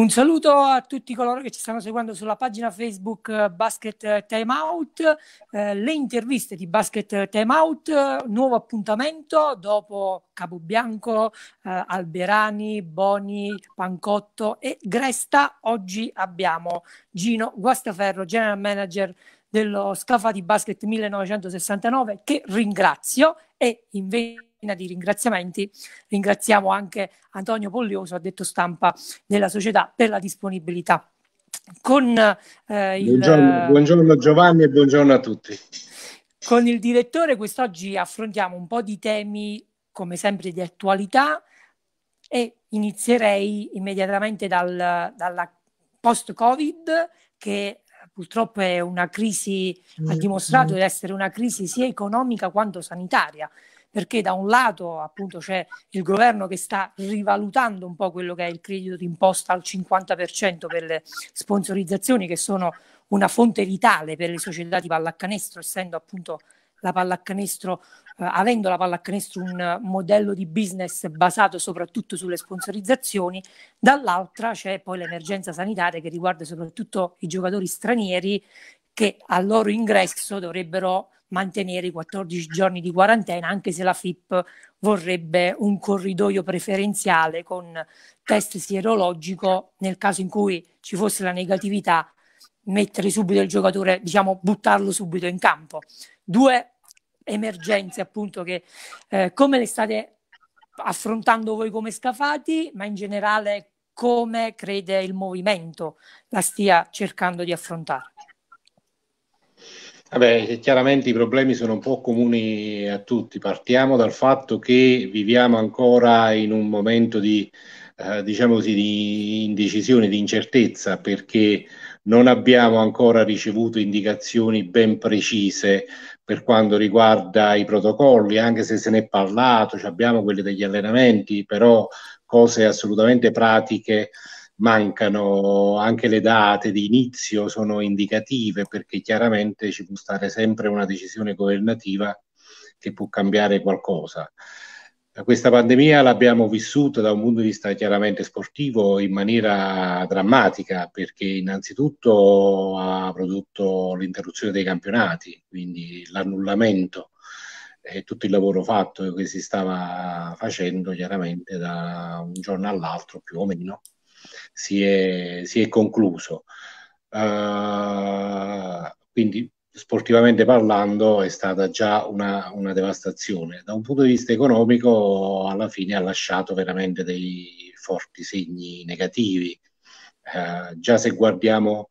Un saluto a tutti coloro che ci stanno seguendo sulla pagina Facebook eh, Basket eh, Time eh, le interviste di Basket eh, Time nuovo appuntamento dopo Capobianco, eh, Alberani, Boni, Pancotto e Gresta. Oggi abbiamo Gino Guastaferro, General Manager dello Scafati Basket 1969, che ringrazio e invece di ringraziamenti. Ringraziamo anche Antonio Poglioso, addetto stampa della società, per la disponibilità. Con, eh, il... buongiorno, buongiorno Giovanni e buongiorno a tutti. Con il direttore quest'oggi affrontiamo un po' di temi, come sempre, di attualità e inizierei immediatamente dal, dalla post-Covid che eh, purtroppo è una crisi, ha mm. dimostrato di essere una crisi sia economica quanto sanitaria perché da un lato appunto c'è il governo che sta rivalutando un po' quello che è il credito d'imposta al 50% per le sponsorizzazioni che sono una fonte vitale per le società di pallacanestro, essendo appunto la pallacanestro, eh, avendo la pallacanestro un modello di business basato soprattutto sulle sponsorizzazioni, dall'altra c'è poi l'emergenza sanitaria che riguarda soprattutto i giocatori stranieri che al loro ingresso dovrebbero mantenere i 14 giorni di quarantena, anche se la FIP vorrebbe un corridoio preferenziale con test sierologico nel caso in cui ci fosse la negatività mettere subito il giocatore, diciamo buttarlo subito in campo. Due emergenze appunto che eh, come le state affrontando voi come scafati, ma in generale come crede il movimento la stia cercando di affrontare? Vabbè, chiaramente i problemi sono un po' comuni a tutti. Partiamo dal fatto che viviamo ancora in un momento di, eh, diciamo così, di indecisione, di incertezza, perché non abbiamo ancora ricevuto indicazioni ben precise per quanto riguarda i protocolli, anche se se ne è parlato, abbiamo quelli degli allenamenti, però cose assolutamente pratiche mancano anche le date di inizio, sono indicative perché chiaramente ci può stare sempre una decisione governativa che può cambiare qualcosa. Questa pandemia l'abbiamo vissuta da un punto di vista chiaramente sportivo in maniera drammatica perché innanzitutto ha prodotto l'interruzione dei campionati, quindi l'annullamento e tutto il lavoro fatto che si stava facendo chiaramente da un giorno all'altro più o meno si è, si è concluso. Uh, quindi sportivamente parlando è stata già una, una, devastazione. Da un punto di vista economico alla fine ha lasciato veramente dei forti segni negativi. Uh, già se guardiamo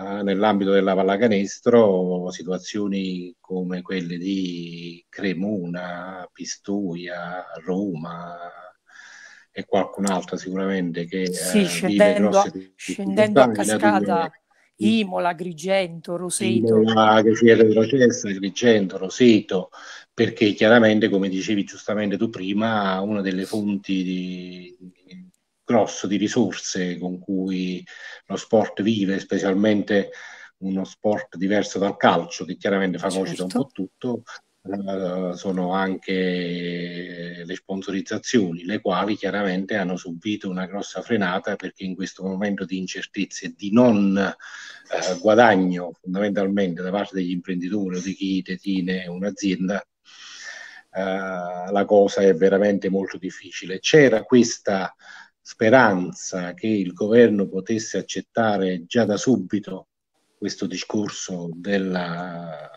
uh, nell'ambito della pallacanestro situazioni come quelle di Cremona, Pistoia, Roma, e qualcun altro sicuramente che sì, eh, scendendo, a, scendendo a cascata Imola, Grigento, Roseto. Imola, Retrocessa, Grigento, Roseto, perché chiaramente, come dicevi giustamente tu prima, una delle fonti di, di, grosso di risorse con cui lo sport vive, specialmente uno sport diverso dal calcio, che chiaramente fa certo. un po' tutto, eh, sono anche le sponsorizzazioni, le quali chiaramente hanno subito una grossa frenata perché in questo momento di incertezze e di non eh, guadagno fondamentalmente da parte degli imprenditori o di chi detiene un'azienda, eh, la cosa è veramente molto difficile. C'era questa speranza che il governo potesse accettare già da subito questo discorso della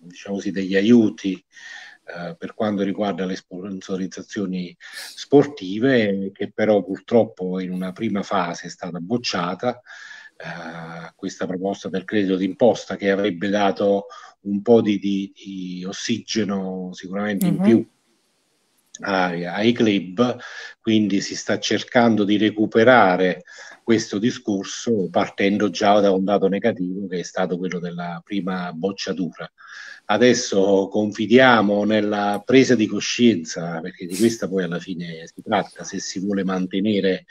diciamo così, degli aiuti eh, per quanto riguarda le sponsorizzazioni sportive, che però purtroppo in una prima fase è stata bocciata. Eh, questa proposta del credito d'imposta che avrebbe dato un po' di, di, di ossigeno sicuramente mm-hmm. in mhm. più area ai club, quindi si sta cercando di recuperare questo discorso partendo già da un dato negativo che è stato quello della prima bocciatura. Adesso confidiamo nella presa di coscienza, perché di questa poi alla fine si tratta, se si vuole mantenere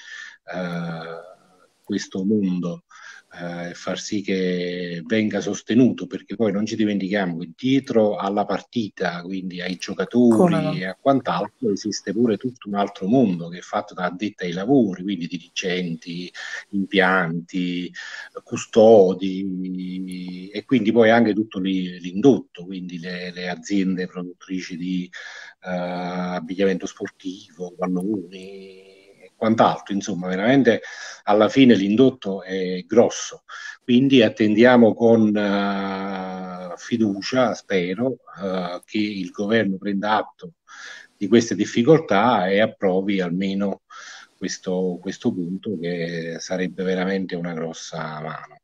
eh, questo mondo eh, e far sì che venga sostenuto, perché poi non ci dimentichiamo che dietro alla partita, quindi ai giocatori no? e a quant'altro, esiste pure tutto un altro mondo che è fatto da addetti ai lavori, quindi dirigenti, impianti, custodi e quindi poi anche tutto l'indotto, quindi le, le aziende produttrici di eh, abbigliamento sportivo, palloni quant'altro, insomma veramente alla fine l'indotto è grosso, quindi attendiamo con uh, fiducia, spero, uh, che il governo prenda atto di queste difficoltà e approvi almeno questo, questo punto che sarebbe veramente una grossa mano.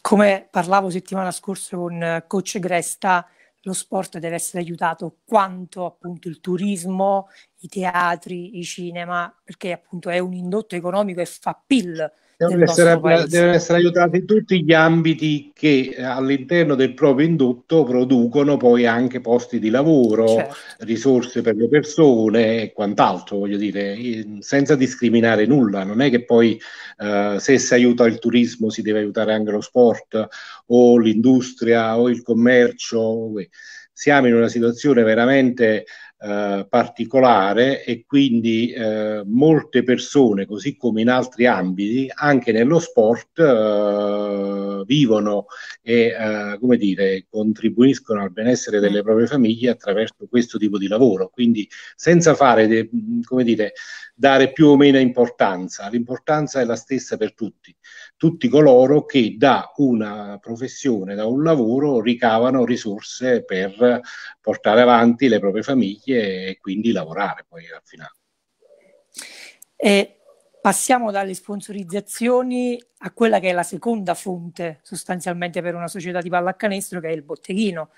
Come parlavo settimana scorsa con eh, coach Gresta, lo sport deve essere aiutato quanto appunto il turismo, i teatri, i cinema, perché appunto è un indotto economico e fa PIL Devono essere, devono essere, aiutati tutti gli ambiti che eh, all'interno del proprio indotto producono poi anche posti di lavoro, certo. risorse per le persone e quant'altro, voglio dire, senza discriminare nulla. Non è che poi eh, se si aiuta il turismo si deve aiutare anche lo sport o l'industria o il commercio. Siamo in una situazione veramente eh, particolare e quindi eh, molte persone, così come in altri ambiti, anche nello sport, eh, vivono e eh, come dire, contribuiscono al benessere delle proprie famiglie attraverso questo tipo di lavoro. Quindi senza fare, de, come dire, dare più o meno importanza. L'importanza è la stessa per tutti, tutti coloro che da una professione, da un lavoro ricavano risorse per portare avanti le proprie famiglie e quindi lavorare poi al finale. E passiamo dalle sponsorizzazioni a quella che è la seconda fonte sostanzialmente per una società di pallacanestro che è il botteghino.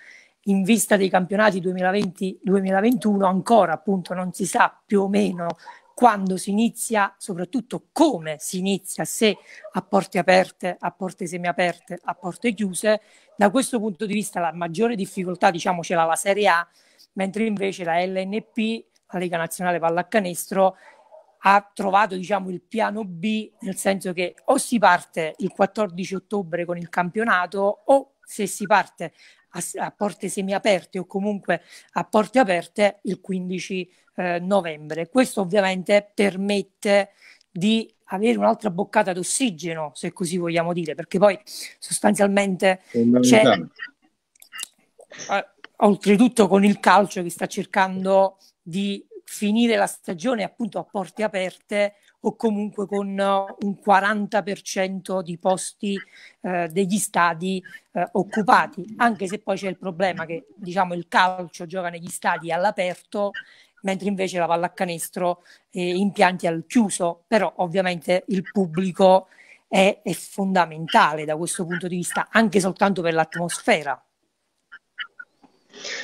In vista dei campionati 2020-2021 ancora appunto non si sa più o meno quando si inizia, soprattutto come si inizia, se a porte aperte, a porte semiaperte, a porte chiuse, da questo punto di vista la maggiore difficoltà diciamo ce l'ha la Serie A, mentre invece la LNP, la Lega Nazionale Pallacanestro, ha trovato diciamo, il piano B, nel senso che o si parte il 14 ottobre con il campionato o se si parte a, a porte semiaperte o comunque a porte aperte il 15 ottobre. Eh, novembre. Questo ovviamente permette di avere un'altra boccata d'ossigeno, se così vogliamo dire, perché poi sostanzialmente c'è eh, oltretutto con il calcio che sta cercando di finire la stagione appunto a porte aperte o comunque con un 40% di posti eh, degli stadi eh, occupati, anche se poi c'è il problema che diciamo il calcio gioca negli stadi all'aperto mentre invece la pallacanestro eh, impianti al chiuso, però ovviamente il pubblico è, è fondamentale da questo punto di vista, anche soltanto per l'atmosfera.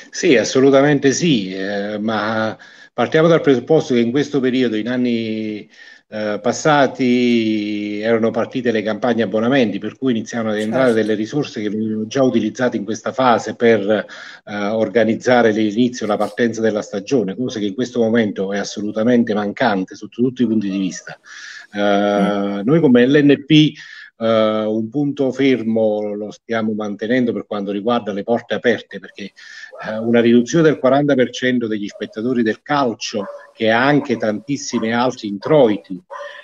Sì, assolutamente sì, eh, ma partiamo dal presupposto che in questo periodo, in anni eh, passati erano partite le campagne abbonamenti, per cui iniziano ad entrare certo. delle risorse che venivano già utilizzate in questa fase per eh, organizzare l'inizio, la partenza della stagione, cosa che in questo momento è assolutamente mancante sotto tutti i punti di vista. Eh, mm. Noi come LNP eh, un punto fermo lo stiamo mantenendo per quanto riguarda le porte aperte, perché eh, una riduzione del 40% degli spettatori del calcio, che ha anche tantissimi altri introiti,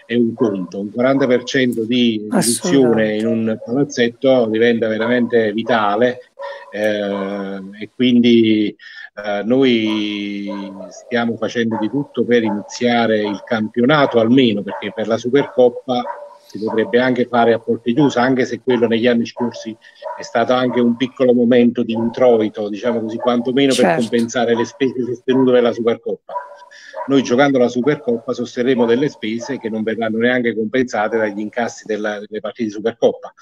è un conto. Un 40% di riduzione in un palazzetto diventa veramente vitale eh, e quindi eh, noi stiamo facendo di tutto per iniziare il campionato almeno perché per la Supercoppa si potrebbe anche fare a porte chiuse, anche se quello negli anni scorsi è stato anche un piccolo momento di introito, diciamo così, quantomeno certo. per compensare le spese sostenute per la Supercoppa. Noi giocando la Supercoppa sosterremo delle spese che non verranno neanche compensate dagli incassi della, delle partite di Supercoppa.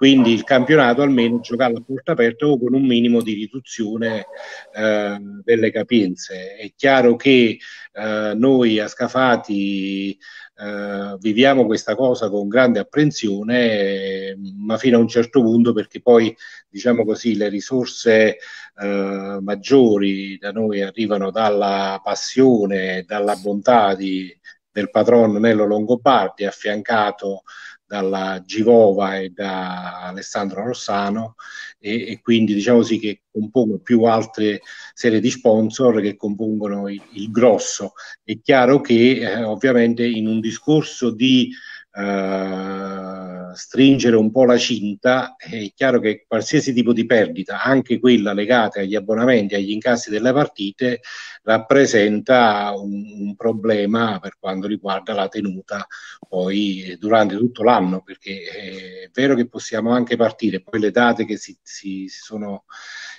Quindi il campionato almeno giocare a porta aperta o con un minimo di riduzione eh, delle capienze. È chiaro che eh, noi a Scafati eh, viviamo questa cosa con grande apprensione, ma fino a un certo punto perché poi diciamo così le risorse eh, maggiori da noi arrivano dalla passione, dalla bontà di, del patrono Nello Longobardi affiancato dalla Givova e da Alessandro Rossano e, e, quindi diciamo così che compongo più altre serie di sponsor che compongono il, il grosso. È chiaro che eh, ovviamente in un discorso di eh, stringere un po' la cinta, è chiaro che qualsiasi tipo di perdita, anche quella legata agli abbonamenti, agli incassi delle partite, rappresenta un, un problema per quanto riguarda la tenuta poi durante tutto l'anno, perché eh, è vero che possiamo anche partire, poi le date che si, si sono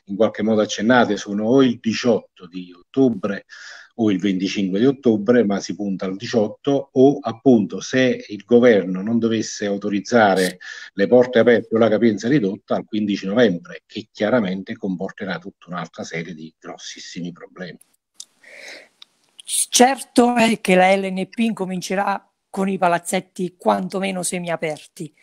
in qualche modo accennate sono o il 18 di ottobre, o il 25 di ottobre, ma si punta al 18, o appunto se il governo non dovesse autorizzare le porte aperte o la capienza ridotta al 15 novembre, che chiaramente comporterà tutta un'altra serie di grossissimi problemi. Certo è che la LNP incomincerà con i palazzetti quantomeno semiaperti.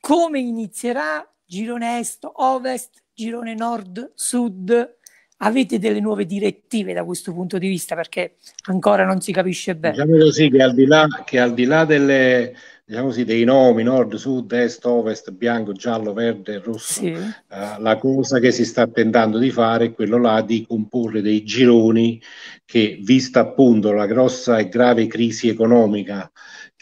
Come inizierà? Girone est, ovest, girone nord, sud, Avete delle nuove direttive da questo punto di vista? Perché ancora non si capisce bene. Diciamo così che al di là, al di là delle, diciamo così, dei nomi nord, sud, est, ovest, bianco, giallo, verde, rosso, sì. eh, la cosa che si sta tentando di fare è quello là di comporre dei gironi che, vista appunto la grossa e grave crisi economica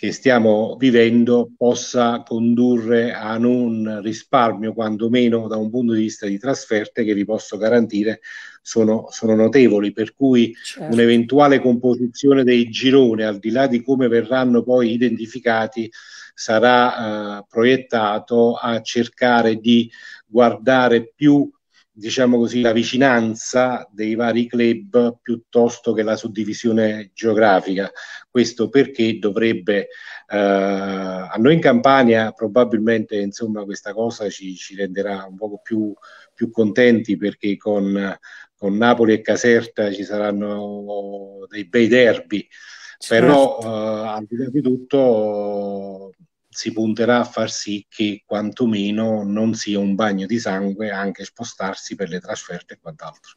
che stiamo vivendo possa condurre a un risparmio, quantomeno da un punto di vista di trasferte, che vi posso garantire sono, sono notevoli. Per cui certo. un'eventuale composizione dei gironi, al di là di come verranno poi identificati, sarà eh, proiettato a cercare di guardare più diciamo così, la vicinanza dei vari club piuttosto che la suddivisione geografica. Questo perché dovrebbe, eh, a noi in Campania probabilmente insomma, questa cosa ci, ci renderà un poco più, più contenti perché con, con, Napoli e Caserta ci saranno dei bei derby, certo. però eh, al di là di tutto si punterà a far sì che quantomeno non sia un bagno di sangue anche spostarsi per le trasferte e quant'altro.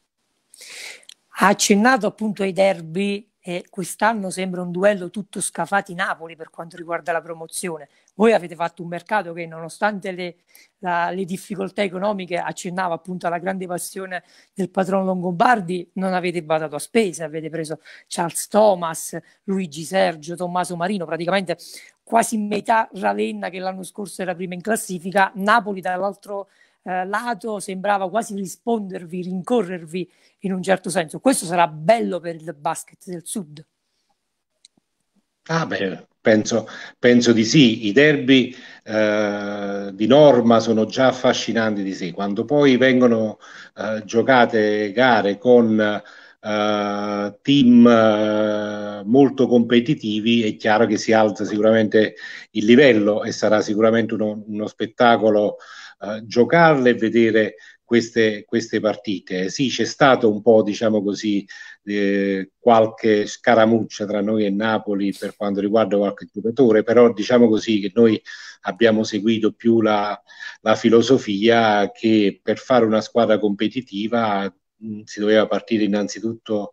Ha accennato appunto ai derby e quest'anno sembra un duello tutto scafati Napoli per quanto riguarda la promozione. Voi avete fatto un mercato che nonostante le, la, le difficoltà economiche accennava appunto alla grande passione del padron Longobardi, non avete badato a spese, avete preso Charles Thomas, Luigi Sergio, Tommaso Marino, praticamente quasi metà Ravenna che l'anno scorso era prima in classifica, Napoli dall'altro eh, lato sembrava quasi rispondervi, rincorrervi in un certo senso. Questo sarà bello per il basket del sud. Ah beh, penso, penso di sì, i derby eh, di norma sono già affascinanti di sé, quando poi vengono eh, giocate gare con eh, team eh, molto competitivi, è chiaro che si alza sicuramente il livello e sarà sicuramente uno, uno spettacolo eh, giocarle e vedere queste, queste, partite. Sì, c'è stato un po', diciamo così, eh, qualche scaramuccia tra noi e Napoli per quanto riguarda qualche giocatore, però diciamo così che noi abbiamo seguito più la, la filosofia che per fare una squadra competitiva Mm, si doveva partire innanzitutto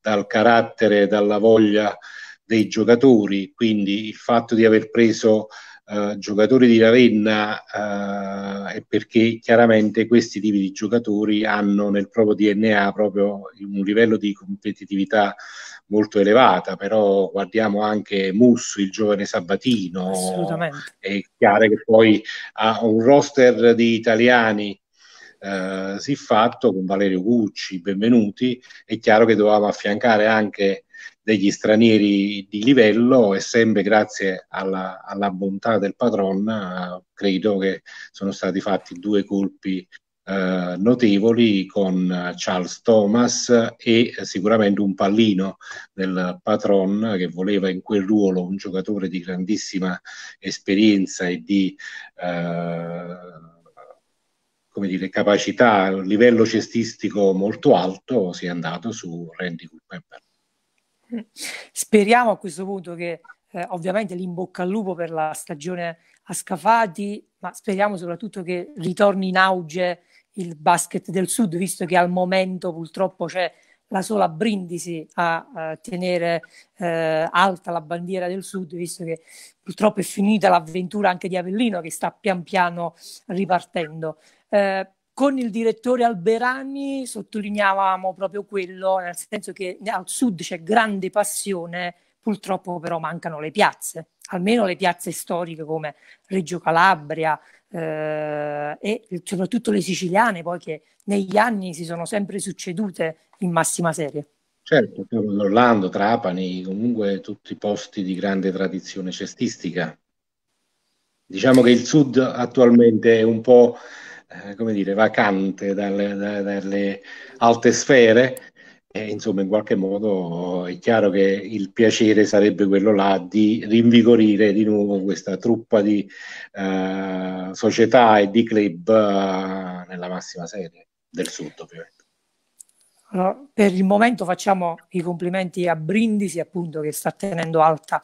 dal carattere, dalla voglia dei giocatori, quindi il fatto di aver preso eh, giocatori di Ravenna eh, è perché chiaramente questi tipi di giocatori hanno nel proprio DNA proprio un livello di competitività molto elevata, però guardiamo anche Musso, il giovane Sabatino, è chiaro che poi ha un roster di italiani eh, fatto con Valerio Gucci, benvenuti, è chiaro che dovevamo affiancare anche degli stranieri di livello e sempre grazie alla, alla bontà del patron credo che sono stati fatti due colpi eh, notevoli con Charles Thomas e sicuramente un pallino del patron che voleva in quel ruolo un giocatore di grandissima esperienza e di eh, come dire, capacità, livello cestistico molto alto, si è andato su Randy Culpepper. Speriamo a questo punto che eh, ovviamente l'imbocca al lupo per la stagione a Scafati, ma speriamo soprattutto che ritorni in auge il basket del sud, visto che al momento purtroppo c'è la sola Brindisi a, a eh, tenere eh, alta la bandiera del sud, visto che purtroppo è finita l'avventura anche di Avellino che sta pian piano ripartendo. Eh, con il direttore Alberani sottolineavamo proprio quello, nel senso che al sud c'è grande passione, purtroppo però mancano le piazze, almeno le piazze storiche come Reggio Calabria eh, e soprattutto le siciliane, poi che negli anni si sono sempre succedute in massima serie. Certo, Orlando, Trapani, comunque tutti posti di grande tradizione cestistica. Diciamo che il sud attualmente è un po' Eh, come dire, vacante dalle, dalle alte sfere, E insomma, in qualche modo è chiaro che il piacere sarebbe quello là di rinvigorire di nuovo questa truppa di eh, società e di club eh, nella massima serie del Sud, ovviamente. Allora, per il momento facciamo i complimenti a Brindisi, appunto, che sta tenendo alta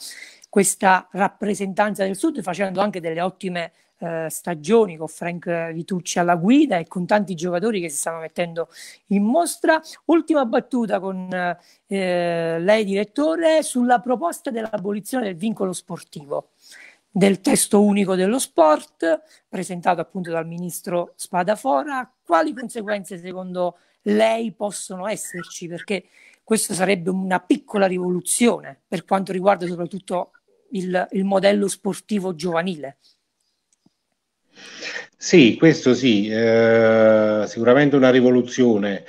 questa rappresentanza del Sud, facendo anche delle ottime eh, stagioni con Frank Vitucci alla guida e con tanti giocatori che si stanno mettendo in mostra. Ultima battuta con eh, lei, direttore, sulla proposta dell'abolizione del vincolo sportivo del testo unico dello sport presentato appunto dal ministro Spadafora. Quali conseguenze secondo lei possono esserci? Perché questa sarebbe una piccola rivoluzione per quanto riguarda soprattutto il, il modello sportivo giovanile. Sì, questo sì, eh, sicuramente una rivoluzione.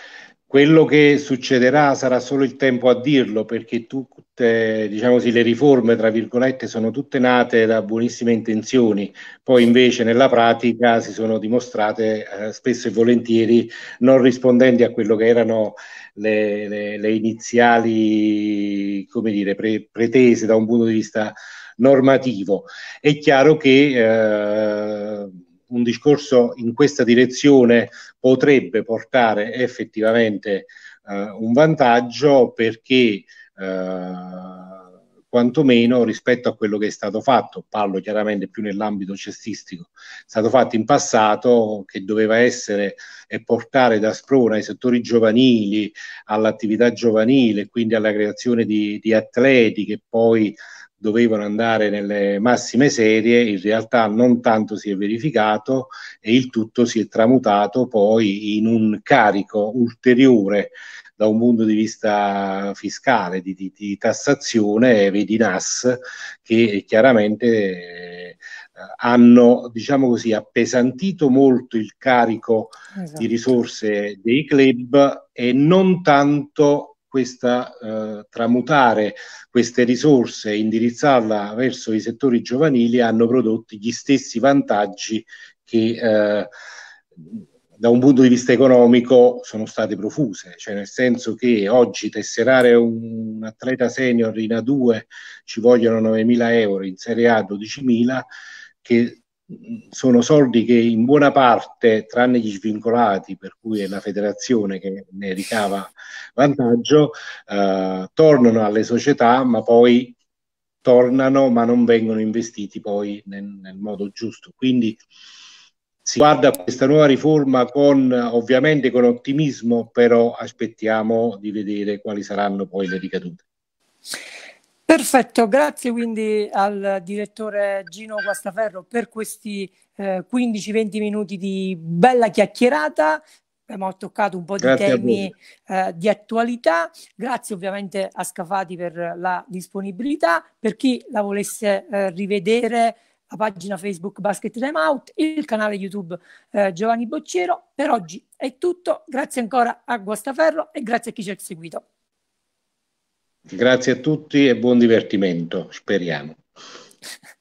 Quello che succederà sarà solo il tempo a dirlo, perché tutte, diciamo sì, le riforme, tra virgolette, sono tutte nate da buonissime intenzioni, poi invece nella pratica si sono dimostrate eh, spesso e volentieri non rispondenti a quello che erano le, le, le iniziali, come dire, pre- pretese da un punto di vista normativo. È chiaro che eh, un discorso in questa direzione potrebbe portare effettivamente eh, un vantaggio perché eh, quantomeno rispetto a quello che è stato fatto, parlo chiaramente più nell'ambito cestistico, è stato fatto in passato che doveva essere e portare da sprona ai settori giovanili, all'attività giovanile, quindi alla creazione di, di atleti che poi dovevano andare nelle massime serie, in realtà non tanto si è verificato e il tutto si è tramutato poi in un carico ulteriore da un punto di vista fiscale, di, di, di tassazione, eh, vedi NAS, che chiaramente eh, hanno, diciamo così, appesantito molto il carico esatto. di risorse dei club e non tanto questa, eh, tramutare queste risorse e indirizzarla verso i settori giovanili hanno prodotto gli stessi vantaggi che eh, da un punto di vista economico sono state profuse, cioè nel senso che oggi tesserare un atleta senior in A2 ci vogliono 9.000 euro, in Serie A 12.000, che sono soldi che in buona parte, tranne gli svincolati, per cui è la federazione che ne ricava vantaggio, eh, tornano alle società, ma poi tornano, ma non vengono investiti poi nel, nel modo giusto. Quindi si guarda questa nuova riforma con, ovviamente con ottimismo, però aspettiamo di vedere quali saranno poi le ricadute. Perfetto, grazie quindi al direttore Gino Guastaferro per questi eh, 15-20 minuti di bella chiacchierata abbiamo toccato un po' di Grazie temi eh, di attualità. Grazie ovviamente a Scafati per la disponibilità. Per chi la volesse eh, rivedere, la pagina Facebook Basket Time Out, il canale YouTube eh, Giovanni Bocciero. Per oggi è tutto. Grazie ancora a Guastaferro e grazie a chi ci ha seguito. Grazie a tutti e buon divertimento, speriamo.